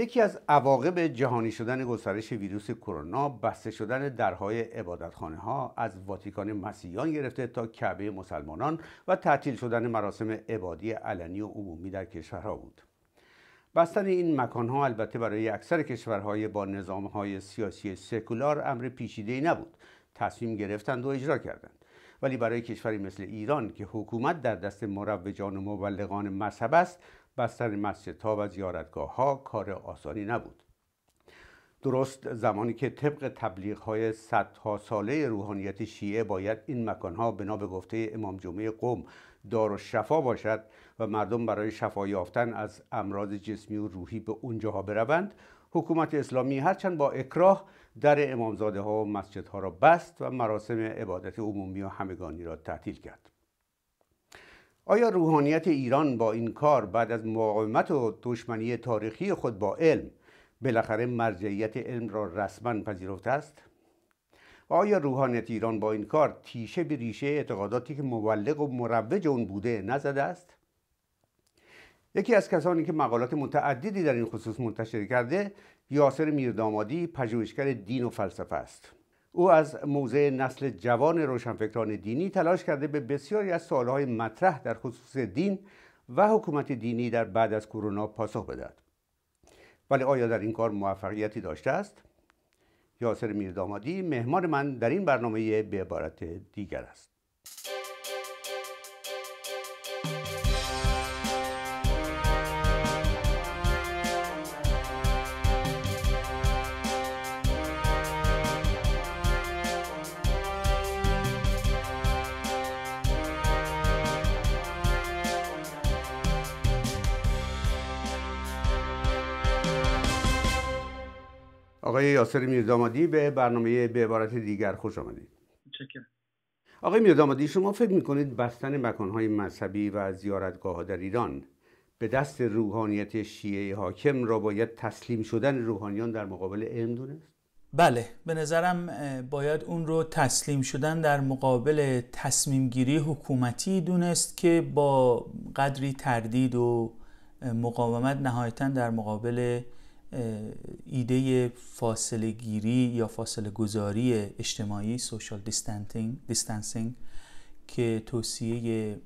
یکی از عواقب جهانی شدن گسترش ویروس کرونا بسته شدن درهای عبادتخانه ها از واتیکان مسیحیان گرفته تا کعبه مسلمانان و تعطیل شدن مراسم عبادی علنی و عمومی در کشورها بود بستن این مکانها البته برای اکثر کشورهای با های سیاسی سکولار امر پیچیده‌ای نبود تصمیم گرفتند و اجرا کردند ولی برای کشوری مثل ایران که حکومت در دست مروجان و مبلغان مذهب است بستر مسجدها و زیارتگاه ها کار آسانی نبود درست زمانی که طبق تبلیغ های صدها ساله روحانیت شیعه باید این مکان ها بنا به گفته امام جمعه قوم دار و شفا باشد و مردم برای شفا یافتن از امراض جسمی و روحی به اونجاها بروند حکومت اسلامی هرچند با اکراه در امامزاده ها و مسجد ها را بست و مراسم عبادت عمومی و همگانی را تعطیل کرد آیا روحانیت ایران با این کار بعد از مقاومت و دشمنی تاریخی خود با علم بالاخره مرجعیت علم را رسما پذیرفته است و آیا روحانیت ایران با این کار تیشه به ریشه اعتقاداتی که مولق و مروج اون بوده نزده است یکی از کسانی که مقالات متعددی در این خصوص منتشر کرده یاسر میردامادی پژوهشگر دین و فلسفه است او از موضع نسل جوان روشنفکران دینی تلاش کرده به بسیاری از سوالهای مطرح در خصوص دین و حکومت دینی در بعد از کرونا پاسخ بدهد ولی آیا در این کار موفقیتی داشته است یاسر میردامادی مهمان من در این برنامه به عبارت دیگر است آقای یاسر میردامادی به برنامه به عبارت دیگر خوش آمدید چکر. آقای میردامادی شما فکر میکنید بستن مکانهای مذهبی و زیارتگاه در ایران به دست روحانیت شیعه حاکم را باید تسلیم شدن روحانیان در مقابل علم دونست؟ بله به نظرم باید اون رو تسلیم شدن در مقابل تصمیم گیری حکومتی دونست که با قدری تردید و مقاومت نهایتا در مقابل ایده فاصله گیری یا فاصله گذاری اجتماعی سوشال دیستانسینگ که توصیه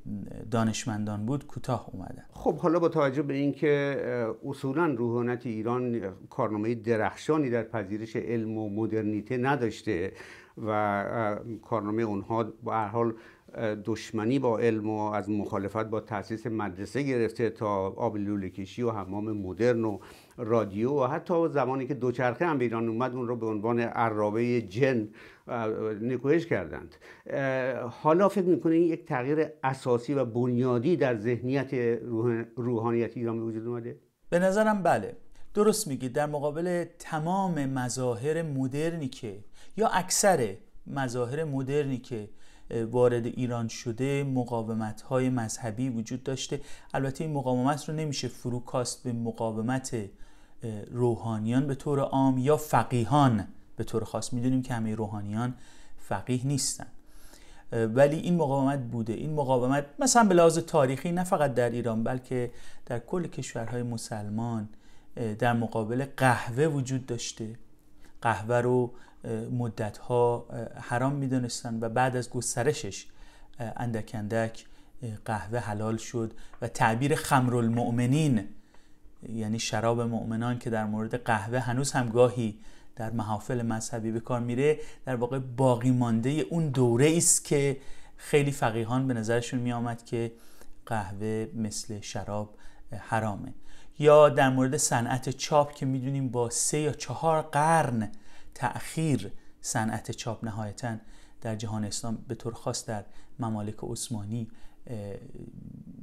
دانشمندان بود کوتاه اومده خب حالا با توجه به اینکه اصولا روحانت ایران کارنامه درخشانی در پذیرش علم و مدرنیته نداشته و کارنامه اونها به حال دشمنی با علم و از مخالفت با تاسیس مدرسه گرفته تا آب لوله کشی و حمام مدرن و رادیو و حتی زمانی که دوچرخه هم به ایران اومد اون رو به عنوان عرابه جن نکوهش کردند حالا فکر میکنه این یک تغییر اساسی و بنیادی در ذهنیت روح... روحانیت ایران به وجود اومده به نظرم بله درست میگی. در مقابل تمام مظاهر مدرنی که یا اکثر مظاهر مدرنی که وارد ایران شده مقاومت های مذهبی وجود داشته البته این مقاومت رو نمیشه فروکاست به مقاومت روحانیان به طور عام یا فقیهان به طور خاص میدونیم که همه روحانیان فقیه نیستن ولی این مقاومت بوده این مقاومت مثلا به لحاظ تاریخی نه فقط در ایران بلکه در کل کشورهای مسلمان در مقابل قهوه وجود داشته قهوه رو مدت ها حرام میدانستند و بعد از گسترشش اندک اندک قهوه حلال شد و تعبیر المؤمنین یعنی شراب مؤمنان که در مورد قهوه هنوز هم گاهی در محافل مذهبی به کار میره در واقع باقی مانده اون دوره است که خیلی فقیهان به نظرشون می آمد که قهوه مثل شراب حرامه یا در مورد صنعت چاپ که میدونیم با سه یا چهار قرن تأخیر صنعت چاپ نهایتا در جهان اسلام به طور خاص در ممالک عثمانی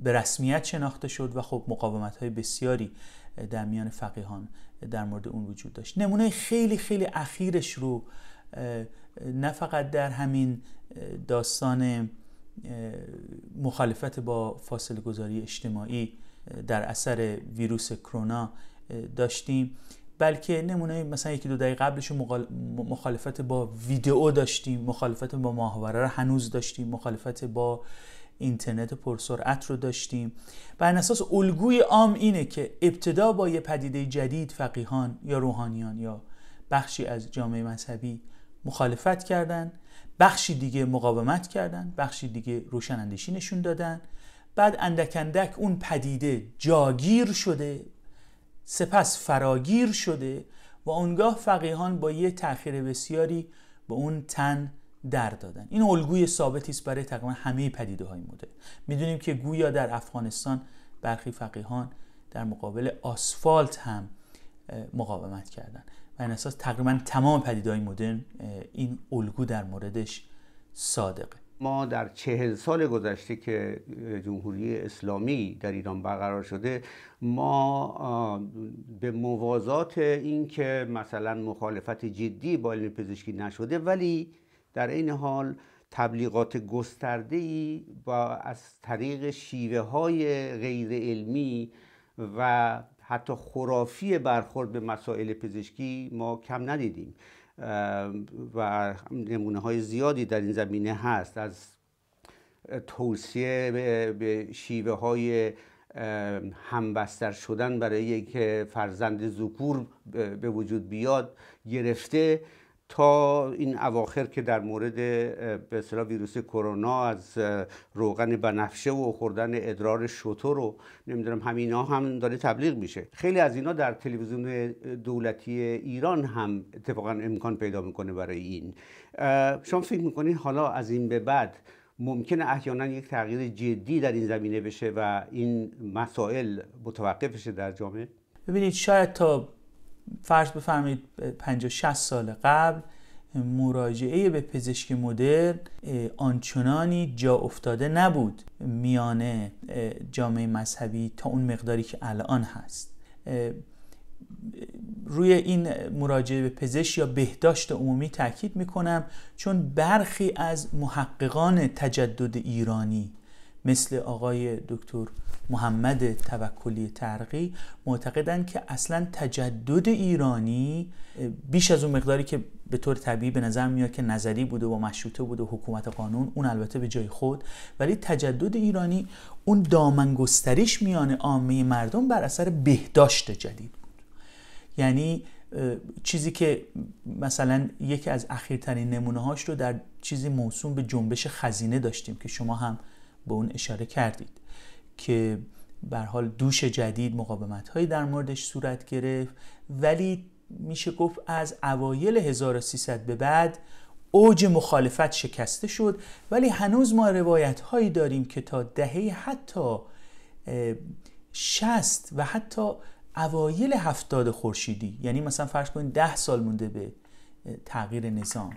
به رسمیت شناخته شد و خب مقاومت های بسیاری در میان فقیهان در مورد اون وجود داشت نمونه خیلی خیلی اخیرش رو نه فقط در همین داستان مخالفت با فاصله گذاری اجتماعی در اثر ویروس کرونا داشتیم بلکه نمونه مثلا یکی دو دقیقه قبلش مخالفت با ویدئو داشتیم مخالفت با ماهواره رو هنوز داشتیم مخالفت با اینترنت پرسرعت رو داشتیم بر اساس الگوی عام اینه که ابتدا با یه پدیده جدید فقیهان یا روحانیان یا بخشی از جامعه مذهبی مخالفت کردن بخشی دیگه مقاومت کردن بخشی دیگه روشنندشی نشون دادن بعد اندک اندک اون پدیده جاگیر شده سپس فراگیر شده و اونگاه فقیهان با یه تأخیر بسیاری به اون تن در دادن این الگوی ثابتی است برای تقریبا همه پدیده های مدرن میدونیم که گویا در افغانستان برخی فقیهان در مقابل آسفالت هم مقاومت کردند. و این اساس تقریبا تمام های مدرن این الگو در موردش صادقه ما در چهل سال گذشته که جمهوری اسلامی در ایران برقرار شده ما به موازات اینکه مثلا مخالفت جدی با علم پزشکی نشده ولی در این حال تبلیغات گسترده ای با از طریق شیوه های غیر علمی و حتی خرافی برخورد به مسائل پزشکی ما کم ندیدیم و نمونه های زیادی در این زمینه هست از توصیه به شیوه های همبستر شدن برای یک فرزند زکور به وجود بیاد گرفته تا این اواخر که در مورد به اصطلاح ویروس کرونا از روغن بنفشه و خوردن ادرار شطور و نمیدونم همینا هم داره تبلیغ میشه خیلی از اینا در تلویزیون دولتی ایران هم اتفاقا امکان پیدا میکنه برای این شما فکر میکنین حالا از این به بعد ممکنه احیانا یک تغییر جدی در این زمینه بشه و این مسائل متوقف بشه در جامعه ببینید شاید تا فرض بفرمایید 50 60 سال قبل مراجعه به پزشک مدرن آنچنانی جا افتاده نبود میان جامعه مذهبی تا اون مقداری که الان هست روی این مراجعه به پزشک یا بهداشت عمومی تاکید میکنم چون برخی از محققان تجدد ایرانی مثل آقای دکتر محمد توکلی ترقی معتقدند که اصلا تجدد ایرانی بیش از اون مقداری که به طور طبیعی به نظر میاد که نظری بوده و مشروطه بوده و حکومت قانون اون البته به جای خود ولی تجدد ایرانی اون دامنگستریش میان عامه مردم بر اثر بهداشت جدید بود یعنی چیزی که مثلا یکی از اخیرترین نمونه هاش رو در چیزی موسوم به جنبش خزینه داشتیم که شما هم به اون اشاره کردید که بر حال دوش جدید مقاومت هایی در موردش صورت گرفت ولی میشه گفت از اوایل 1300 به بعد اوج مخالفت شکسته شد ولی هنوز ما روایت هایی داریم که تا دهه حتی شست و حتی اوایل هفتاد خورشیدی یعنی مثلا فرض کنید ده سال مونده به تغییر نظام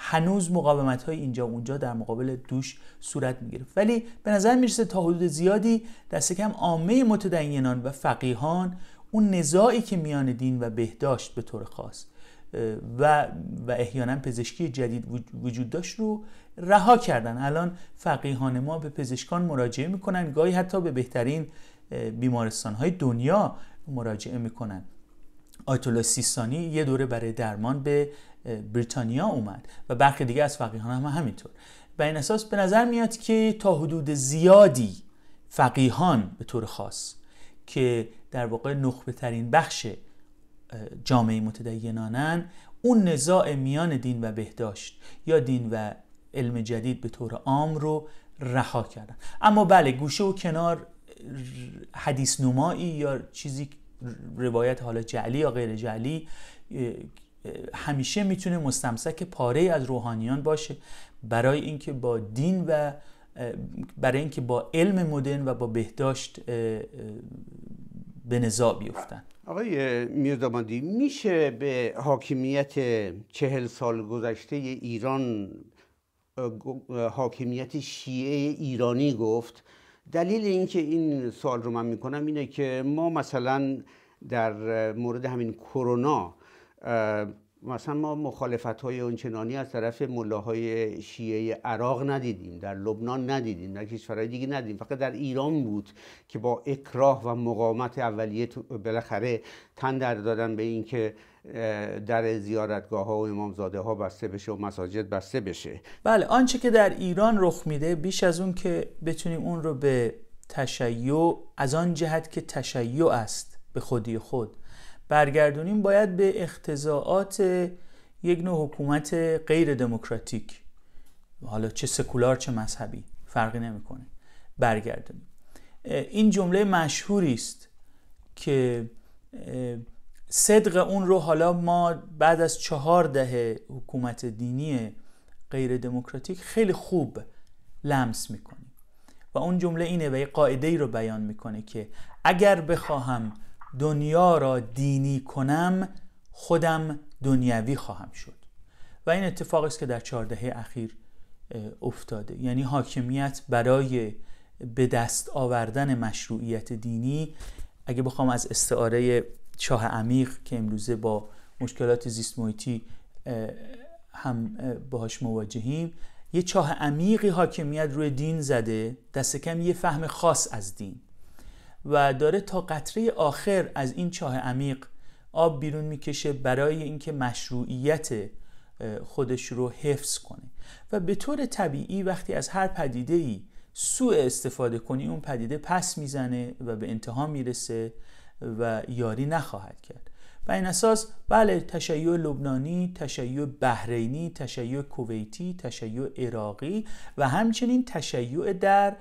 هنوز مقاومت های اینجا اونجا در مقابل دوش صورت میگرفت ولی به نظر میرسه تا حدود زیادی دست کم عامه متدینان و فقیهان اون نزاعی که میان دین و بهداشت به طور خاص و و احیانا پزشکی جدید وجود داشت رو رها کردن الان فقیهان ما به پزشکان مراجعه میکنن گاهی حتی به بهترین بیمارستان های دنیا مراجعه میکنن آیت سیستانی یه دوره برای درمان به بریتانیا اومد و برخی دیگه از فقیهان هم همینطور و این اساس به نظر میاد که تا حدود زیادی فقیهان به طور خاص که در واقع نخبه ترین بخش جامعه متدینانن اون نزاع میان دین و بهداشت یا دین و علم جدید به طور عام رو رها کردن اما بله گوشه و کنار حدیث نمایی یا چیزی روایت حالا جعلی یا غیر جعلی همیشه میتونه مستمسک پاره از روحانیان باشه برای اینکه با دین و برای اینکه با علم مدرن و با بهداشت به نزاع بیفتن آقای میردامادی میشه به حاکمیت چهل سال گذشته ایران حاکمیت شیعه ایرانی گفت دلیل اینکه این سوال رو من میکنم اینه که ما مثلا در مورد همین کرونا مثلا ما مخالفت های اونچنانی از طرف ملاهای شیعه عراق ندیدیم در لبنان ندیدیم در کشورهای دیگه ندیدیم فقط در ایران بود که با اکراه و مقاومت اولیه بالاخره تن در دادن به اینکه در زیارتگاه ها و امامزاده ها بسته بشه و مساجد بسته بشه بله آنچه که در ایران رخ میده بیش از اون که بتونیم اون رو به تشیع از آن جهت که تشیع است به خودی خود برگردونیم باید به اختزاعات یک نوع حکومت غیر دموکراتیک حالا چه سکولار چه مذهبی فرقی نمیکنه برگردونیم این جمله مشهوری است که صدق اون رو حالا ما بعد از چهار دهه حکومت دینی غیر دموکراتیک خیلی خوب لمس میکنیم و اون جمله اینه و یه قاعده ای رو بیان میکنه که اگر بخواهم دنیا را دینی کنم خودم دنیوی خواهم شد و این اتفاق است که در دهه اخیر افتاده یعنی حاکمیت برای به دست آوردن مشروعیت دینی اگه بخوام از استعاره چاه عمیق که امروزه با مشکلات زیست محیطی هم باهاش مواجهیم یه چاه عمیقی حاکمیت روی دین زده دست کم یه فهم خاص از دین و داره تا قطره آخر از این چاه عمیق آب بیرون میکشه برای اینکه مشروعیت خودش رو حفظ کنه و به طور طبیعی وقتی از هر پدیده ای سوء استفاده کنی اون پدیده پس میزنه و به انتها میرسه و یاری نخواهد کرد و این اساس بله تشیع لبنانی، تشیع بحرینی، تشیع کویتی، تشیع عراقی و همچنین تشیع در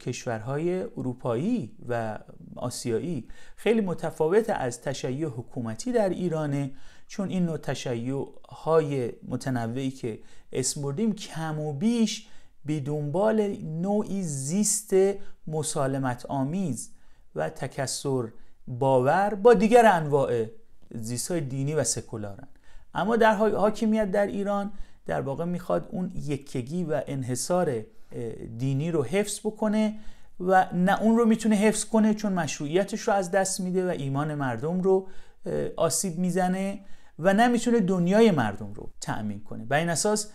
کشورهای اروپایی و آسیایی خیلی متفاوت از تشیع حکومتی در ایرانه چون این نوع تشیع های متنوعی که اسم بردیم کم و بیش به دنبال نوعی زیست مسالمت آمیز و تکسر باور با دیگر انواع زیست های دینی و سکولارن اما در حاکمیت در ایران در واقع میخواد اون یکگی و انحصار دینی رو حفظ بکنه و نه اون رو میتونه حفظ کنه چون مشروعیتش رو از دست میده و ایمان مردم رو آسیب میزنه و نه میتونه دنیای مردم رو تأمین کنه و این اساس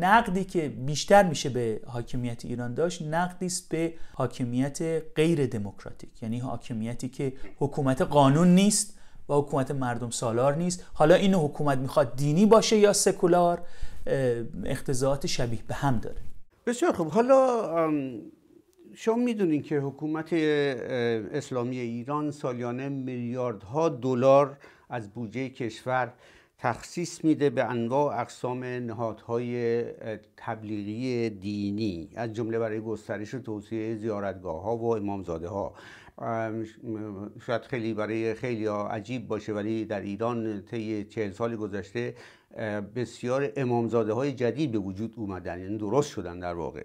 نقدی که بیشتر میشه به حاکمیت ایران داشت نقدی است به حاکمیت غیر دموکراتیک یعنی حاکمیتی که حکومت قانون نیست و حکومت مردم سالار نیست حالا این حکومت میخواد دینی باشه یا سکولار اختزاعت شبیه به هم داره بسیار خوب حالا شما میدونین که حکومت اسلامی ایران سالیانه میلیاردها دلار از بودجه کشور تخصیص میده به انواع اقسام نهادهای تبلیغی دینی از جمله برای گسترش و توسعه زیارتگاه ها و امامزاده ها شاید خیلی برای خیلی عجیب باشه ولی در ایران طی چهل سال گذشته بسیار امامزاده های جدید به وجود اومدن یعنی درست شدن در واقع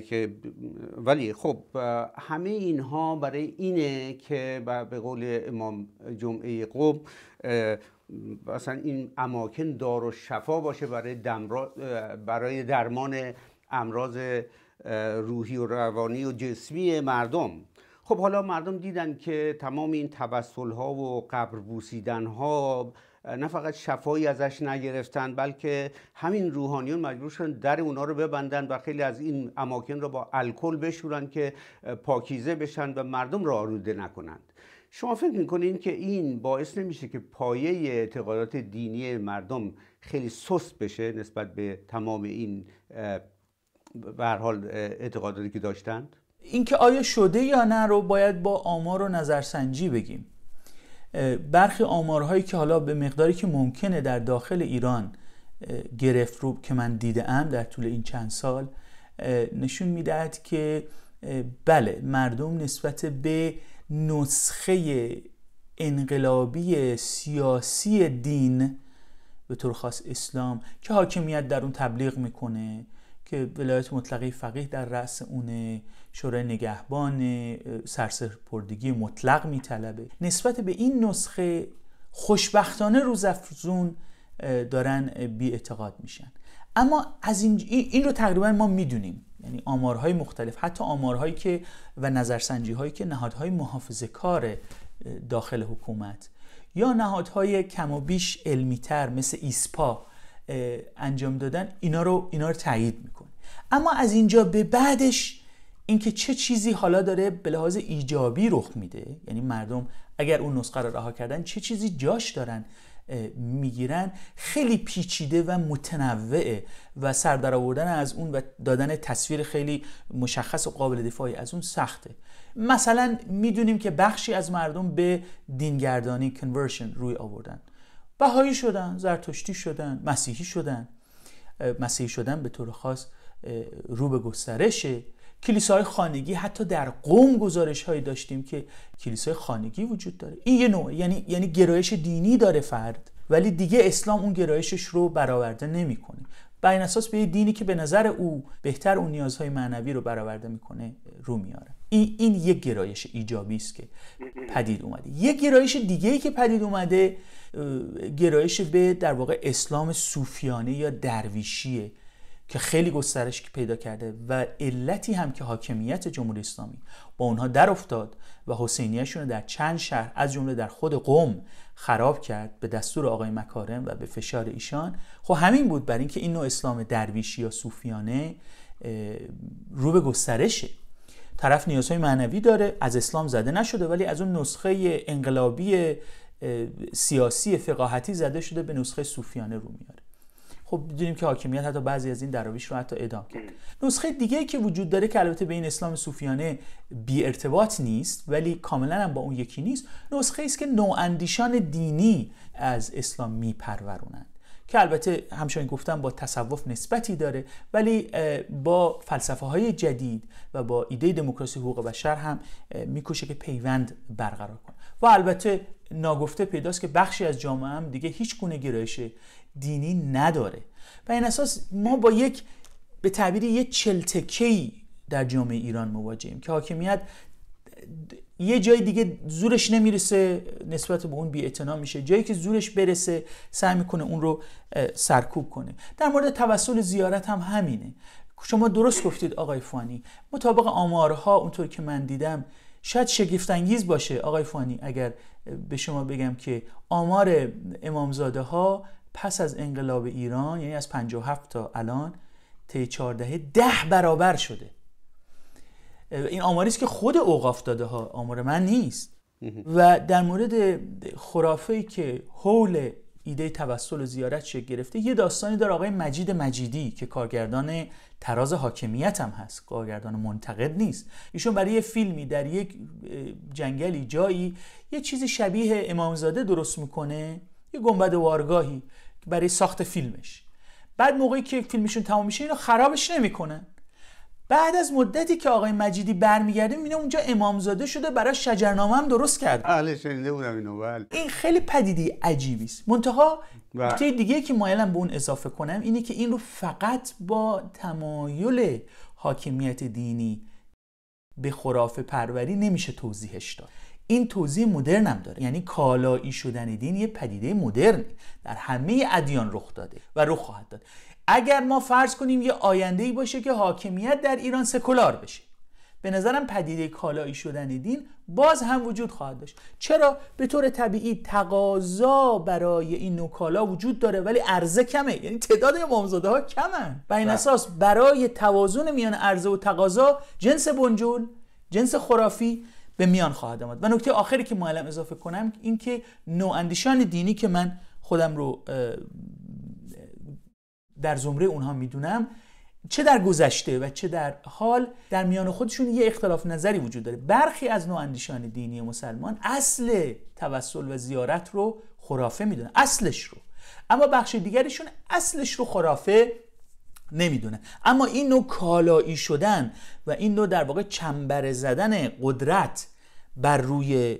که ولی خب همه اینها برای اینه که به قول امام جمعه قوم مثلا این اماکن دار و شفا باشه برای, برای درمان امراض روحی و روانی و جسمی مردم خب حالا مردم دیدن که تمام این توسل ها و قبر بوسیدن ها نه فقط شفایی ازش نگرفتن بلکه همین روحانیون مجبور شدن در اونا رو ببندن و خیلی از این اماکن رو با الکل بشورن که پاکیزه بشن و مردم را آروده نکنند شما فکر میکنین که این باعث نمیشه که پایه اعتقادات دینی مردم خیلی سست بشه نسبت به تمام این حال اعتقاداتی که داشتند اینکه آیا شده یا نه رو باید با آمار و نظرسنجی بگیم برخی آمارهایی که حالا به مقداری که ممکنه در داخل ایران گرفت رو که من دیده ام در طول این چند سال نشون میدهد که بله مردم نسبت به نسخه انقلابی سیاسی دین به طور خاص اسلام که حاکمیت در اون تبلیغ میکنه که ولایت مطلقه فقیه در رأس اون شورای نگهبان سرسپردگی مطلق میطلبه نسبت به این نسخه خوشبختانه روزافزون دارن بی اعتقاد میشن اما از این, این رو تقریبا ما میدونیم یعنی آمارهای مختلف حتی آمارهایی که و نظرسنجی هایی که نهادهای محافظه کار داخل حکومت یا نهادهای کم و بیش علمی تر مثل ایسپا انجام دادن اینا رو اینا رو تایید میکنه اما از اینجا به بعدش اینکه چه چیزی حالا داره به لحاظ ایجابی رخ میده یعنی مردم اگر اون نسخه رو رها کردن چه چیزی جاش دارن میگیرن خیلی پیچیده و متنوعه و سردر آوردن از اون و دادن تصویر خیلی مشخص و قابل دفاعی از اون سخته مثلا میدونیم که بخشی از مردم به دینگردانی کنورشن روی آوردن بهایی شدن زرتشتی شدن مسیحی شدن مسیحی شدن به طور خاص رو به گسترشه کلیساهای خانگی حتی در قوم گزارش هایی داشتیم که کلیسای خانگی وجود داره این یه نوع یعنی یعنی گرایش دینی داره فرد ولی دیگه اسلام اون گرایشش رو برآورده نمیکنه بر اساس به دینی که به نظر او بهتر اون نیازهای معنوی رو برآورده میکنه رو میاره این این یک گرایش ایجابی است که پدید اومده یک گرایش دیگه ای که پدید اومده گرایش به در واقع اسلام صوفیانه یا درویشیه که خیلی گسترش پیدا کرده و علتی هم که حاکمیت جمهوری اسلامی با اونها در افتاد و حسینیشون در چند شهر از جمله در خود قوم خراب کرد به دستور آقای مکارم و به فشار ایشان خب همین بود بر اینکه این نوع اسلام درویشی یا صوفیانه رو به گسترشه طرف نیازهای معنوی داره از اسلام زده نشده ولی از اون نسخه انقلابی سیاسی فقاهتی زده شده به نسخه صوفیانه رو میاره خب دیدیم که حاکمیت حتی بعضی از این دراویش رو حتی ادام کرد نسخه دیگه که وجود داره که البته به این اسلام صوفیانه بی ارتباط نیست ولی کاملا هم با اون یکی نیست نسخه است که نواندیشان دینی از اسلام میپرورونند که البته همچنین گفتم با تصوف نسبتی داره ولی با فلسفه های جدید و با ایده دموکراسی حقوق بشر هم میکشه که پیوند برقرار کنه و البته ناگفته پیداست که بخشی از جامعه هم دیگه هیچ گونه گرایش دینی نداره و این اساس ما با یک به تعبیر یه چلتکی در جامعه ایران مواجهیم که حاکمیت یه جای دیگه زورش نمیرسه نسبت به اون بیاعتنا میشه جایی که زورش برسه سعی میکنه اون رو سرکوب کنه در مورد توسل زیارت هم همینه شما درست گفتید آقای فانی مطابق آمارها اونطور که من دیدم شاید شگفتانگیز باشه آقای فانی اگر به شما بگم که آمار امامزاده ها پس از انقلاب ایران یعنی از 57 تا الان طی 14 ده برابر شده این آماری است که خود اوقاف داده ها آمار من نیست و در مورد خرافه که حول ایده توسل و زیارت شکل گرفته یه داستانی داره آقای مجید مجیدی که کارگردان تراز حاکمیت هم هست کارگردان منتقد نیست ایشون برای یه فیلمی در یک جنگلی جایی یه چیزی شبیه امامزاده درست میکنه یه گنبد وارگاهی برای ساخت فیلمش بعد موقعی که فیلمشون تمام میشه اینو خرابش نمیکنن بعد از مدتی که آقای مجیدی برمیگرده میبینه اونجا امامزاده شده برای شجرنامه هم درست کرد بله شنیده بودم اینو بله. این خیلی پدیدی عجیبی است منتها بله. نکته دیگه که مایلم به اون اضافه کنم اینه که این رو فقط با تمایل حاکمیت دینی به خرافه پروری نمیشه توضیحش داد این توضیح هم داره یعنی کالایی شدن دین یه پدیده مدرن در همه ادیان رخ داده و رخ خواهد داد اگر ما فرض کنیم یه آینده ای باشه که حاکمیت در ایران سکولار بشه به نظرم پدیده کالایی شدن دین باز هم وجود خواهد داشت چرا به طور طبیعی تقاضا برای این نوع کالا وجود داره ولی عرضه کمه یعنی تعداد امامزاده ها کمن و این بله. اساس برای توازن میان عرضه و تقاضا جنس بنجول جنس خرافی به میان خواهد آمد و نکته آخری که معلم اضافه کنم این که نواندیشان دینی که من خودم رو در زمره اونها میدونم چه در گذشته و چه در حال در میان خودشون یه اختلاف نظری وجود داره برخی از نواندیشان دینی مسلمان اصل توسل و زیارت رو خرافه میدونن اصلش رو اما بخش دیگرشون اصلش رو خرافه نمیدونه اما این نوع کالایی شدن و این نوع در واقع چنبره زدن قدرت بر روی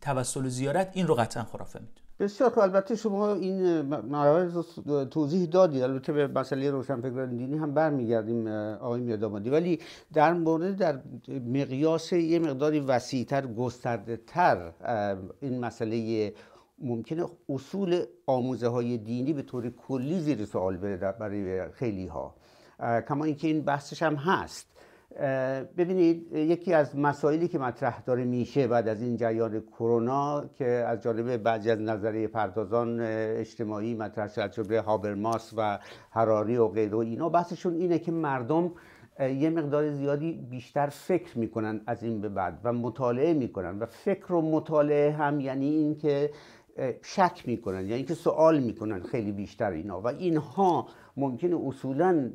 توسل و زیارت این رو قطعا خرافه میدونه بسیار خب البته شما این مراحل توضیح دادید البته به مسئله روشنفکران دینی هم برمیگردیم آقای میادامادی ولی در مورد در مقیاس یه مقداری وسیعتر گسترده تر این مسئله ممکنه اصول آموزه های دینی به طور کلی زیر سوال بره برای خیلی ها کما اینکه این بحثش هم هست ببینید یکی از مسائلی که مطرح داره میشه بعد از این جریان کرونا که از جانب بعضی از نظریه پردازان اجتماعی مطرح شد از هابرماس و هراری و غیره و اینا بحثشون اینه که مردم یه مقدار زیادی بیشتر فکر میکنن از این به بعد و مطالعه میکنن و فکر و مطالعه هم یعنی اینکه شک میکنن یعنی که سوال میکنن خیلی بیشتر اینا و اینها ممکنه اصولا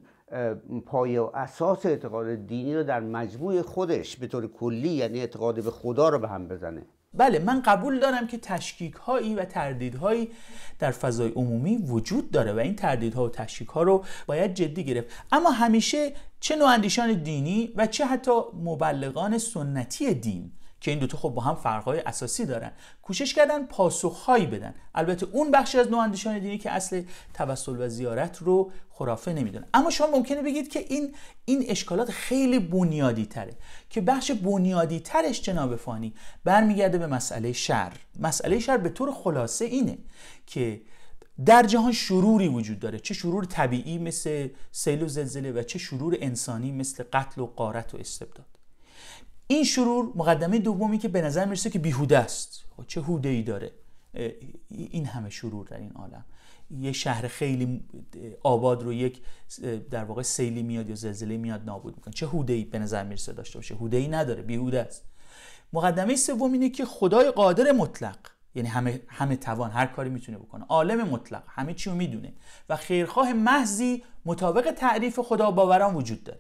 پایه و اساس اعتقاد دینی رو در مجموع خودش به طور کلی یعنی اعتقاد به خدا رو به هم بزنه بله من قبول دارم که تشکیک هایی و تردیدهایی در فضای عمومی وجود داره و این تردید ها و تشکیک ها رو باید جدی گرفت اما همیشه چه نواندیشان دینی و چه حتی مبلغان سنتی دین که این دوتا خب با هم فرقهای اساسی دارن کوشش کردن پاسخهایی بدن البته اون بخشی از نواندیشان دینی که اصل توسل و زیارت رو خرافه نمیدونن اما شما ممکنه بگید که این این اشکالات خیلی بنیادی تره که بخش بنیادی ترش جناب فانی برمیگرده به مسئله شر مسئله شر به طور خلاصه اینه که در جهان شروری وجود داره چه شرور طبیعی مثل سیل و زلزله و چه شرور انسانی مثل قتل و قارت و استبداد این شرور مقدمه دومی که به نظر میرسه که بیهوده است خب چه هوده ای داره این همه شرور در این عالم یه شهر خیلی آباد رو یک در واقع سیلی میاد یا زلزله میاد نابود میکنه چه هوده ای به نظر میرسه داشته باشه هوده ای نداره بیهوده است مقدمه سوم اینه که خدای قادر مطلق یعنی همه همه توان هر کاری میتونه بکنه عالم مطلق همه چی رو میدونه و خیرخواه محضی مطابق تعریف خدا باوران وجود داره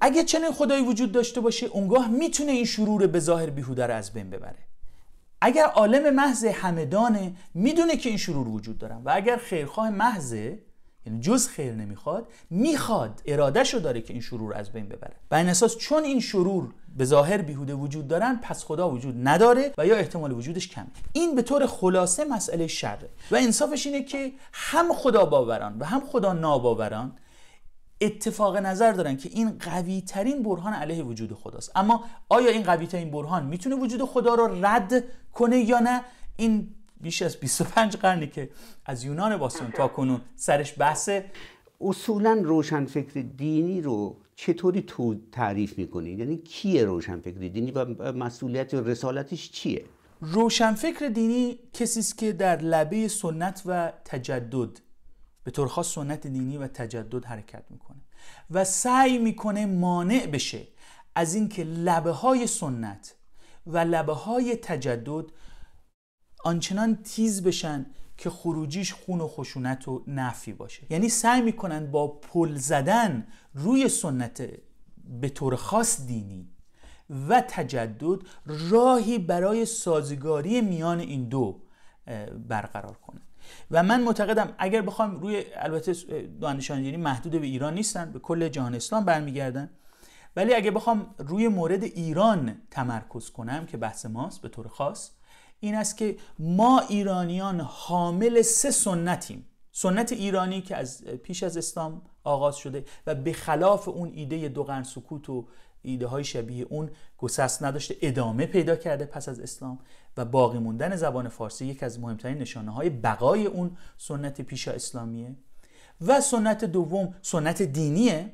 اگه چنین خدایی وجود داشته باشه اونگاه میتونه این شرور به ظاهر بیهوده رو از بین ببره اگر عالم محض همدانه میدونه که این شرور وجود دارن و اگر خیرخواه محض یعنی جز خیر نمیخواد میخواد اراده رو داره که این شرور از بین ببره و این اساس چون این شرور به ظاهر بیهوده وجود دارن پس خدا وجود نداره و یا احتمال وجودش کم. این به طور خلاصه مسئله شره و انصافش اینه که هم خدا باوران و هم خدا ناباوران اتفاق نظر دارن که این قوی ترین برهان علیه وجود خداست اما آیا این قوی ترین برهان میتونه وجود خدا رو رد کنه یا نه این بیش از 25 قرنی که از یونان باستان تا کنون سرش بحثه اصولا روشنفکر دینی رو چطوری تو تعریف میکنی؟ یعنی کیه روشنفکر دینی و مسئولیت و رسالتش چیه روشنفکر دینی کسی است که در لبه سنت و تجدد به طور خاص سنت دینی و تجدد حرکت میکنه و سعی میکنه مانع بشه از اینکه لبه های سنت و لبه های تجدد آنچنان تیز بشن که خروجیش خون و خشونت و نفی باشه یعنی سعی میکنن با پل زدن روی سنت به طور خاص دینی و تجدد راهی برای سازگاری میان این دو برقرار کنه و من معتقدم اگر بخوام روی البته یعنی محدود به ایران نیستن به کل جهان اسلام برمیگردن ولی اگر بخوام روی مورد ایران تمرکز کنم که بحث ماست به طور خاص این است که ما ایرانیان حامل سه سنتیم سنت ایرانی که از پیش از اسلام آغاز شده و به خلاف اون ایده دو قرن سکوت و ایده های شبیه اون گسست نداشته ادامه پیدا کرده پس از اسلام و باقی موندن زبان فارسی یک از مهمترین نشانه های بقای اون سنت پیشا اسلامیه و سنت دوم سنت دینیه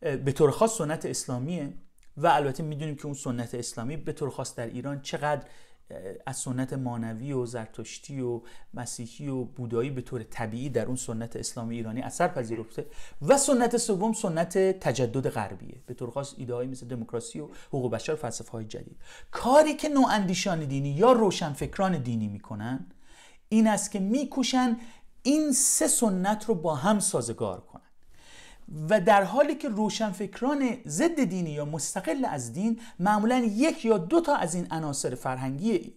به طور خاص سنت اسلامیه و البته میدونیم که اون سنت اسلامی به طور خاص در ایران چقدر از سنت مانوی و زرتشتی و مسیحی و بودایی به طور طبیعی در اون سنت اسلامی ایرانی اثر پذیرفته و سنت سوم سنت تجدد غربیه به طور خاص ایده مثل دموکراسی و حقوق بشر فلسفه های جدید کاری که اندیشان دینی یا روشنفکران دینی میکنن این است که میکوشن این سه سنت رو با هم سازگار کنن و در حالی که روشنفکران ضد دینی یا مستقل از دین معمولا یک یا دو تا از این عناصر فرهنگی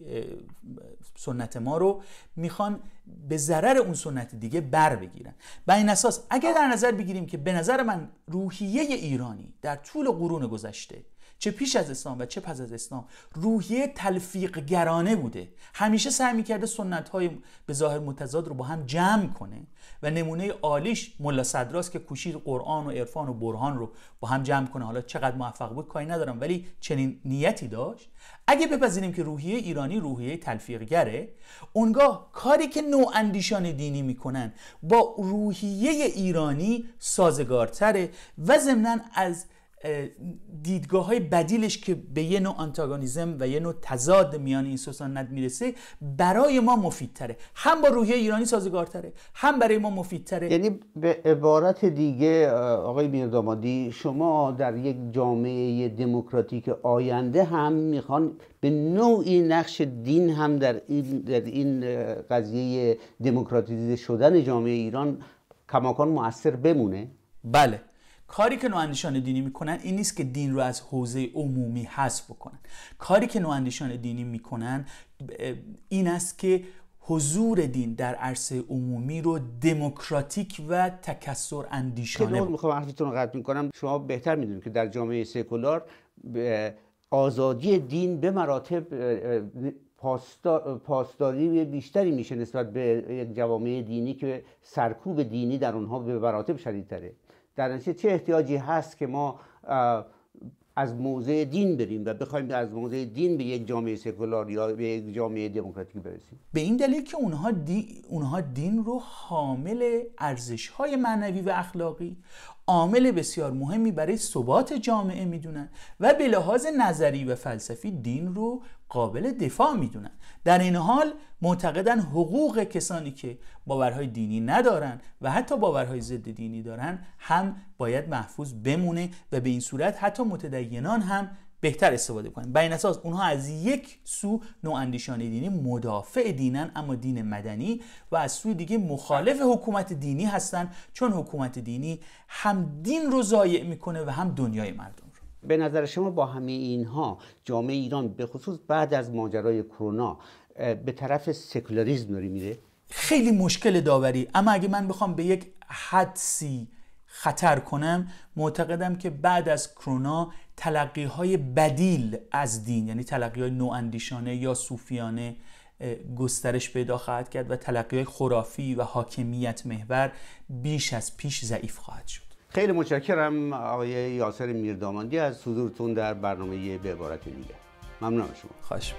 سنت ما رو میخوان به ضرر اون سنت دیگه بر بگیرن به این اساس اگر در نظر بگیریم که به نظر من روحیه ایرانی در طول قرون گذشته چه پیش از اسلام و چه پس از اسلام روحیه تلفیق گرانه بوده همیشه سعی میکرده سنت های به ظاهر متضاد رو با هم جمع کنه و نمونه عالیش ملا صدراست که کوشید قرآن و عرفان و برهان رو با هم جمع کنه حالا چقدر موفق بود کاری ندارم ولی چنین نیتی داشت اگه بپذیریم که روحیه ایرانی روحیه تلفیقگره اونگاه کاری که اندیشان دینی میکنن با روحیه ایرانی سازگارتره و ضمنا از دیدگاه های بدیلش که به یه نوع آنتاگانیزم و یه نوع تضاد میان این سلطنت میرسه برای ما مفیدتره هم با روحیه ایرانی سازگارتره هم برای ما مفیدتره یعنی به عبارت دیگه آقای میردامادی شما در یک جامعه دموکراتیک آینده هم میخوان به نوعی نقش دین هم در این, در این قضیه دموکراتیزه شدن جامعه ایران کماکان موثر بمونه بله کاری که نواندیشان دینی میکنن این نیست که دین رو از حوزه عمومی حذف بکنن کاری که نواندیشان دینی میکنن این است که حضور دین در عرصه عمومی رو دموکراتیک و تکسر اندیشانه که میخوام حرفتون رو قطع میکنم شما بهتر میدونید که در جامعه سکولار آزادی دین به مراتب پاسداری بیشتری میشه نسبت به یک جوامع دینی که سرکوب دینی در اونها به مراتب شدیدتره در نتیجه چه احتیاجی هست که ما از موزه دین بریم و بخوایم از موزه دین به یک جامعه سکولار یا به یک جامعه دموکراتیک برسیم به این دلیل که اونها, اونها دین رو حامل ارزش های معنوی و اخلاقی عامل بسیار مهمی برای ثبات جامعه میدونن و به لحاظ نظری و فلسفی دین رو قابل دفاع میدونن در این حال معتقدن حقوق کسانی که باورهای دینی ندارن و حتی باورهای ضد دینی دارن هم باید محفوظ بمونه و به این صورت حتی متدینان هم بهتر استفاده کنن بر این اساس اونها از یک سو نوع اندیشان دینی مدافع دینن اما دین مدنی و از سوی دیگه مخالف حکومت دینی هستن چون حکومت دینی هم دین رو ضایع میکنه و هم دنیای مردم به نظر شما با همه اینها جامعه ایران به خصوص بعد از ماجرای کرونا به طرف سکولاریزم داری میره خیلی مشکل داوری اما اگه من بخوام به یک حدسی خطر کنم معتقدم که بعد از کرونا تلقی های بدیل از دین یعنی تلقی های نواندیشانه یا صوفیانه گسترش پیدا خواهد کرد و تلقی های خرافی و حاکمیت محور بیش از پیش ضعیف خواهد شد خیلی متشکرم آقای یاسر میرداماندی از حضورتون در برنامه به عبارت دیگه ممنونم شما خواهش